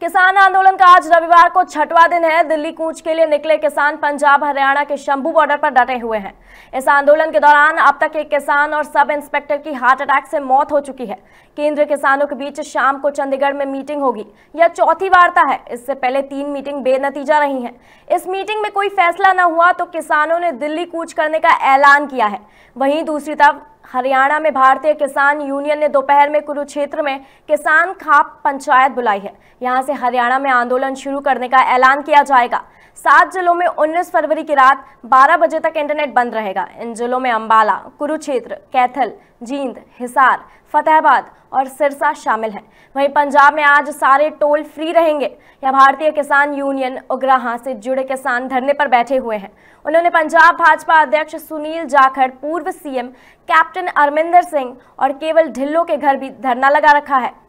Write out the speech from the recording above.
किसान आंदोलन का आज रविवार को छठवा दिन है दिल्ली कूच के लिए निकले किसान पंजाब हरियाणा के शंभू बॉर्डर पर डटे हुए हैं इस आंदोलन के दौरान अब तक एक किसान और सब इंस्पेक्टर की हार्ट अटैक से मौत हो चुकी है केंद्र किसानों के बीच शाम को चंडीगढ़ में मीटिंग होगी यह चौथी वार्ता है इससे पहले तीन मीटिंग बेनतीजा रही है इस मीटिंग में कोई फैसला न हुआ तो किसानों ने दिल्ली कूच करने का ऐलान किया है वहीं दूसरी तरफ हरियाणा में भारतीय किसान यूनियन ने दोपहर में कुरुक्षेत्र में किसान खाप पंचायत बुलाई है यहाँ से हरियाणा में आंदोलन शुरू करने का ऐलान किया जाएगा सात जिलों में 19 फरवरी की रात 12 बजे तक इंटरनेट बंद रहेगा इन जिलों में अंबाला कुरुक्षेत्र कैथल जींद हिसार फतेहाबाद और सिरसा शामिल हैं वहीं पंजाब में आज सारे टोल फ्री रहेंगे यह भारतीय किसान यूनियन उग्राह से जुड़े किसान धरने पर बैठे हुए हैं उन्होंने पंजाब भाजपा अध्यक्ष सुनील जाखड़ पूर्व सीएम कैप्टन अरमिंदर सिंह और केवल ढिल्लो के घर भी धरना लगा रखा है